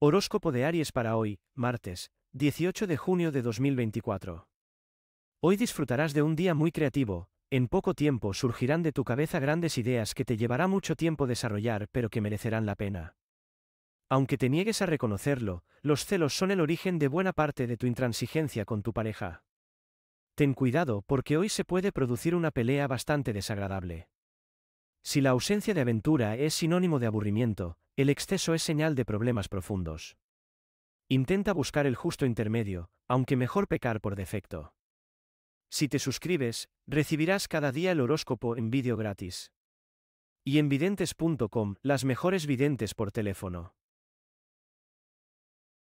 Horóscopo de Aries para hoy, martes, 18 de junio de 2024. Hoy disfrutarás de un día muy creativo, en poco tiempo surgirán de tu cabeza grandes ideas que te llevará mucho tiempo desarrollar pero que merecerán la pena. Aunque te niegues a reconocerlo, los celos son el origen de buena parte de tu intransigencia con tu pareja. Ten cuidado porque hoy se puede producir una pelea bastante desagradable. Si la ausencia de aventura es sinónimo de aburrimiento, el exceso es señal de problemas profundos. Intenta buscar el justo intermedio, aunque mejor pecar por defecto. Si te suscribes, recibirás cada día el horóscopo en vídeo gratis. Y en videntes.com, las mejores videntes por teléfono.